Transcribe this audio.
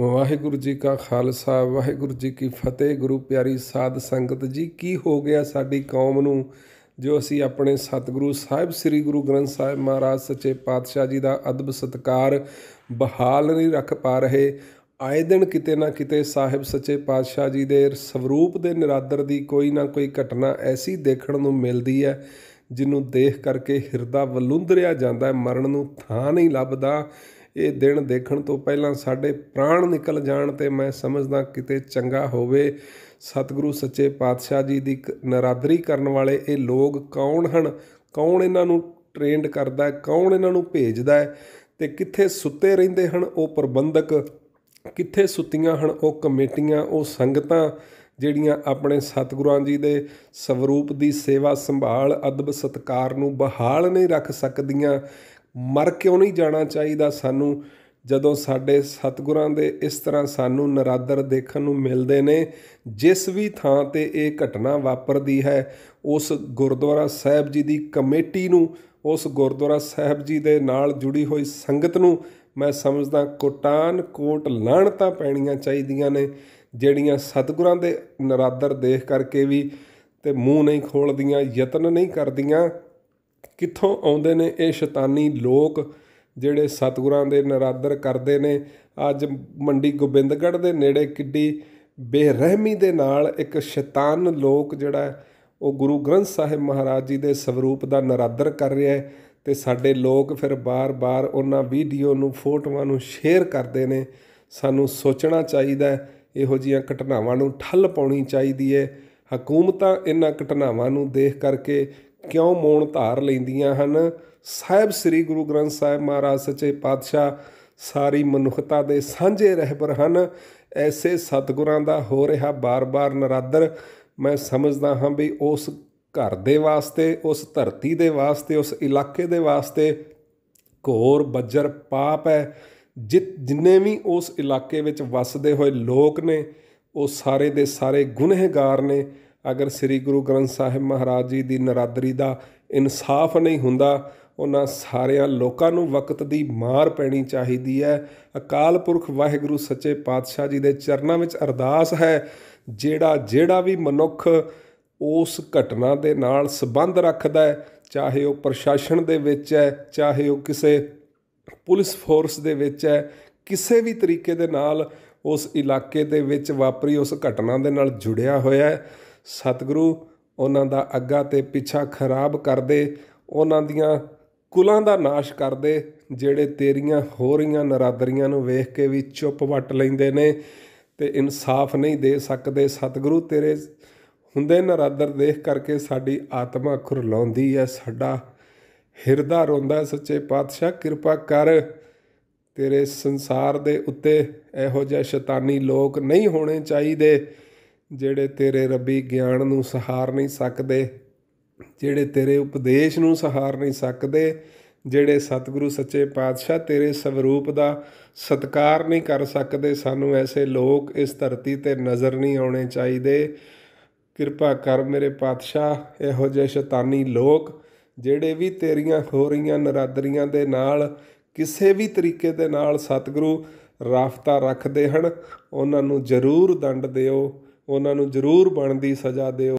ਵਾਹਿਗੁਰੂ ਜੀ ਕਾ ਖਾਲਸਾ ਵਾਹਿਗੁਰੂ ਜੀ ਕੀ ਫਤਿਹ ਗੁਰੂ ਪਿਆਰੀ ਸਾਧ ਸੰਗਤ ਜੀ ਕੀ ਹੋ ਗਿਆ ਸਾਡੀ ਕੌਮ ਨੂੰ ਜੋ ਅਸੀਂ ਆਪਣੇ ਸਤਿਗੁਰੂ ਸਾਹਿਬ ਸ੍ਰੀ ਗੁਰੂ ਗ੍ਰੰਥ ਸਾਹਿਬ ਮਹਾਰਾਜ ਸੱਚੇ ਪਾਤਸ਼ਾਹ ਜੀ ਦਾ ਅਦਬ ਸਤਕਾਰ ਬਹਾਲ ਨਹੀਂ ਰੱਖ ਪਾ ਰਹੇ ਆਏ ਦਿਨ ਕਿਤੇ ਨਾ ਕਿਤੇ ਸਾਹਿਬ ਸੱਚੇ ਪਾਤਸ਼ਾਹ ਜੀ ਦੇ ਸਵਰੂਪ ਦੇ ਨਿਰਾਦਰ ਦੀ ਕੋਈ ਨਾ ਕੋਈ ਘਟਨਾ ਐਸੀ ਦੇਖਣ ਨੂੰ ਮਿਲਦੀ ਹੈ ਜਿਹਨੂੰ ਦੇਖ ਕਰਕੇ ਹਿਰਦਾ ਵਲੁੰਦਰਿਆ ਜਾਂਦਾ ਹੈ ਮਰਨ ਨੂੰ ਥਾਂ ਨਹੀਂ ਲੱਭਦਾ ਇਹ ਦਿਨ ਦੇਖਣ ਤੋਂ ਪਹਿਲਾਂ ਸਾਡੇ ਪ੍ਰਾਣ ਨਿਕਲ ਜਾਣ ਤੇ ਮੈਂ ਸਮਝਦਾ ਕਿਤੇ ਚੰਗਾ ਹੋਵੇ ਸਤਿਗੁਰੂ ਸੱਚੇ ਪਾਤਸ਼ਾਹ ਜੀ ਦੀ ਨਰਾਦਰੀ ਕਰਨ ਵਾਲੇ ਇਹ ਲੋਕ ਕੌਣ ਹਨ ਕੌਣ ਇਹਨਾਂ ਨੂੰ ਟ੍ਰੇਨਡ ਕਰਦਾ ਹੈ ਕੌਣ ਇਹਨਾਂ ਨੂੰ ਭੇਜਦਾ ਹੈ ਤੇ ਕਿੱਥੇ ਸੁੱਤੇ ਰਹਿੰਦੇ ਹਨ ਉਹ ਪ੍ਰਬੰਧਕ ਕਿੱਥੇ ਸੁੱਤੀਆਂ ਹਨ ਉਹ ਕਮੇਟੀਆਂ ਉਹ ਸੰਗਤਾਂ ਜਿਹੜੀਆਂ ਆਪਣੇ ਸਤਿਗੁਰਾਂ ਜੀ ਦੇ ਸਵਰੂਪ ਦੀ ਸੇਵਾ ਸੰਭਾਲ ਅਦਬ ਸਤਕਾਰ ਨੂੰ ਬਹਾਲ ਨਹੀਂ ਰੱਖ ਸਕਦੀਆਂ ਮਰ ਕਿਉਂ ਨਹੀਂ ਜਾਣਾ ਚਾਹੀਦਾ ਸਾਨੂੰ ਜਦੋਂ ਸਾਡੇ ਸਤਿਗੁਰਾਂ ਦੇ ਇਸ ਤਰ੍ਹਾਂ ਸਾਨੂੰ ਨਰਾਦਰ ਦੇਖਣ ਨੂੰ ਮਿਲਦੇ ਨੇ ਜਿਸ ਵੀ ਥਾਂ ਤੇ ਇਹ ਘਟਨਾ ਵਾਪਰਦੀ ਹੈ ਉਸ ਗੁਰਦੁਆਰਾ ਸਾਹਿਬ ਜੀ ਦੀ ਕਮੇਟੀ ਨੂੰ ਉਸ ਗੁਰਦੁਆਰਾ ਸਾਹਿਬ ਜੀ ਦੇ ਨਾਲ ਜੁੜੀ ਹੋਈ ਸੰਗਤ ਨੂੰ ਮੈਂ ਸਮਝਦਾ ਕੋਟਾਨ ਕੋਟ ਤਾਂ ਪੈਣੀਆਂ ਚਾਹੀਦੀਆਂ ਨੇ ਜਿਹੜੀਆਂ ਸਤਿਗੁਰਾਂ ਦੇ ਨਰਾਦਰ ਦੇਖ ਕਰਕੇ ਵੀ ਤੇ ਮੂੰਹ ਨਹੀਂ ਖੋਲਦੀਆਂ ਯਤਨ ਨਹੀਂ ਕਰਦੀਆਂ ਕਿੱਥੋਂ ਆਉਂਦੇ ਨੇ ਇਹ ਸ਼ੈਤਾਨੀ ਲੋਕ ਜਿਹੜੇ ਸਤਗੁਰਾਂ ਦੇ ਨਰਾਦਰ ਕਰਦੇ ਨੇ ਅੱਜ ਮੰਡੀ ਗੋਬਿੰਦਗੜ ਦੇ ਨੇੜੇ ਕਿੱਡੀ ਬੇਰਹਿਮੀ ਦੇ ਨਾਲ ਇੱਕ ਸ਼ੈਤਾਨ ਲੋਕ ਜਿਹੜਾ ਉਹ ਗੁਰੂ ਗ੍ਰੰਥ ਸਾਹਿਬ ਮਹਾਰਾਜ ਜੀ ਦੇ ਸਵਰੂਪ ਦਾ ਨਰਾਦਰ ਕਰ ਰਿਹਾ ਹੈ ਤੇ ਸਾਡੇ ਲੋਕ ਫਿਰ ਬਾਰ-ਬਾਰ ਉਹਨਾਂ ਵੀਡੀਓ ਨੂੰ ਫੋਟੋਆਂ ਨੂੰ ਸ਼ੇਅਰ ਕਰਦੇ ਨੇ ਸਾਨੂੰ ਸੋਚਣਾ ਚਾਹੀਦਾ ਹੈ ਇਹੋ ਜੀਆਂ ਘਟਨਾਵਾਂ ਨੂੰ ਠੱਲ ਪਾਉਣੀ ਚਾਹੀਦੀ ਹੈ ਹਕੂਮਤਾਂ ਇਹਨਾਂ ਘਟਨਾਵਾਂ ਨੂੰ ਦੇਖ ਕਰਕੇ ਕਿਉਂ ਮੋਣ ਧਾਰ ਲੈਂਦੀਆਂ ਹਨ ਸਾਹਿਬ ਸ੍ਰੀ ਗੁਰੂ ਗ੍ਰੰਥ ਸਾਹਿਬ ਮਹਾਰਾਜ ਸੱਚੇ ਪਾਤਸ਼ਾਹ ਸਾਰੀ ਮਨੁੱਖਤਾ ਦੇ ਸਾਂਝੇ ਰਹਿਬਰ ਹਨ ਐਸੇ ਸਤਿਗੁਰਾਂ ਦਾ ਹੋ ਰਿਹਾ ਬਾਰ-ਬਾਰ ਨਰਾਦਰ ਮੈਂ ਸਮਝਦਾ ਹਾਂ ਵੀ ਉਸ ਘਰ ਦੇ ਵਾਸਤੇ ਉਸ ਧਰਤੀ ਦੇ ਵਾਸਤੇ ਉਸ ਇਲਾਕੇ ਦੇ ਵਾਸਤੇ ਘੋਰ ਬੱਜਰ ਪਾਪ ਹੈ ਜਿਤ ਜਿੰਨੇ ਵੀ ਉਸ ਇਲਾਕੇ ਵਿੱਚ ਵੱਸਦੇ ਹੋਏ ਲੋਕ ਨੇ ਉਹ ਸਾਰੇ ਦੇ ਸਾਰੇ ਗੁਨਹਗਾਰ ਨੇ ਅਗਰ ਸ੍ਰੀ ਗੁਰੂ ਗ੍ਰੰਥ ਸਾਹਿਬ ਮਹਾਰਾਜ ਜੀ ਦੀ ਨਰਾਦਰੀ ਦਾ ਇਨਸਾਫ ਨਹੀਂ ਹੁੰਦਾ ਉਹਨਾਂ ਸਾਰਿਆਂ ਲੋਕਾਂ ਨੂੰ ਵਕਤ ਦੀ ਮਾਰ ਪੈਣੀ ਚਾਹੀਦੀ ਹੈ ਅਕਾਲ ਪੁਰਖ ਵਾਹਿਗੁਰੂ ਸੱਚੇ ਪਾਤਸ਼ਾਹ ਜੀ ਦੇ ਚਰਨਾਂ ਵਿੱਚ ਅਰਦਾਸ ਹੈ ਜਿਹੜਾ ਜਿਹੜਾ ਵੀ ਮਨੁੱਖ ਉਸ ਘਟਨਾ ਦੇ ਨਾਲ ਸੰਬੰਧ ਰੱਖਦਾ ਹੈ ਚਾਹੇ ਉਹ ਪ੍ਰਸ਼ਾਸਨ ਦੇ ਵਿੱਚ ਹੈ ਚਾਹੇ ਉਹ ਕਿਸੇ ਪੁਲਿਸ ਫੋਰਸ ਦੇ ਵਿੱਚ ਹੈ ਕਿਸੇ ਵੀ ਤਰੀਕੇ ਦੇ ਨਾਲ ਉਸ ਇਲਾਕੇ ਦੇ ਵਿੱਚ ਵਾਪਰੀ ਉਸ ਘਟਨਾ ਦੇ ਨਾਲ ਜੁੜਿਆ ਹੋਇਆ ਹੈ ਸਤਿਗੁਰੂ ਉਹਨਾਂ ਦਾ ਅੱਗਾ ਤੇ ਪਿੱਛਾ ਖਰਾਬ ਕਰਦੇ ਉਹਨਾਂ ਦੀਆਂ ਕੁਲਾਂ ਦਾ ਨਾਸ਼ ਕਰਦੇ ਜਿਹੜੇ ਤੇਰੀਆਂ ਹੋ ਰਹੀਆਂ ਨਰਾਦਰੀਆਂ ਨੂੰ ਵੇਖ ਕੇ ਵੀ ਚੁੱਪ ਵੱਟ ਲੈਂਦੇ ਨੇ ਤੇ ਇਨਸਾਫ ਨਹੀਂ ਦੇ ਸਕਦੇ ਸਤਿਗੁਰੂ ਤੇਰੇ ਹੁੰਦੇ ਨਰਾਦਰ ਦੇਖ ਕਰਕੇ ਸਾਡੀ ਆਤਮਾ ਖੁਰਲਾਉਂਦੀ ਹੈ ਸਾਡਾ ਹਿਰਦਾ ਰੋਂਦਾ ਸੱਚੇ ਪਾਤਸ਼ਾਹ ਕਿਰਪਾ ਕਰ ਤੇਰੇ ਸੰਸਾਰ ਦੇ ਉੱਤੇ ਇਹੋ ਜਿਹਾ ਸ਼ੈਤਾਨੀ ਲੋਕ ਨਹੀਂ ਹੋਣੇ ਚਾਹੀਦੇ ਜਿਹੜੇ ਤੇਰੇ ਰੱਬੀ ਗਿਆਨ ਨੂੰ ਸਹਾਰ ਨਹੀਂ ਸਕਦੇ ਜਿਹੜੇ ਤੇਰੇ ਉਪਦੇਸ਼ ਨੂੰ ਸਹਾਰ ਨਹੀਂ ਸਕਦੇ ਜਿਹੜੇ ਸਤਿਗੁਰੂ ਸੱਚੇ ਪਾਤਸ਼ਾਹ ਤੇਰੇ ਸਵਰੂਪ ਦਾ ਸਤਕਾਰ ਨਹੀਂ ਕਰ ਸਕਦੇ ਸਾਨੂੰ ਐਸੇ ਲੋਕ ਇਸ ਧਰਤੀ ਤੇ ਨਜ਼ਰ ਨਹੀਂ ਆਉਣੇ ਚਾਹੀਦੇ ਕਿਰਪਾ ਕਰ ਮੇਰੇ ਪਾਤਸ਼ਾਹ ਇਹੋ ਜਿਹੇ ਸ਼ੈਤਾਨੀ ਲੋਕ ਜਿਹੜੇ ਵੀ ਤੇਰੀਆਂ ਹੋ ਰਹੀਆਂ ਨਰਾਦਰੀਆਂ ਦੇ ਨਾਲ ਕਿਸੇ ਵੀ ਤਰੀਕੇ ਦੇ ਨਾਲ ਸਤਿਗੁਰੂ ਰਾਫਤਾ ਰੱਖਦੇ ਹਨ ਉਹਨਾਂ ਨੂੰ ਜ਼ਰੂਰ ਦੰਡ ਦਿਓ ਉਹਨਾਂ ਨੂੰ ਜ਼ਰੂਰ ਬਣਦੀ ਸਜ਼ਾ ਦਿਓ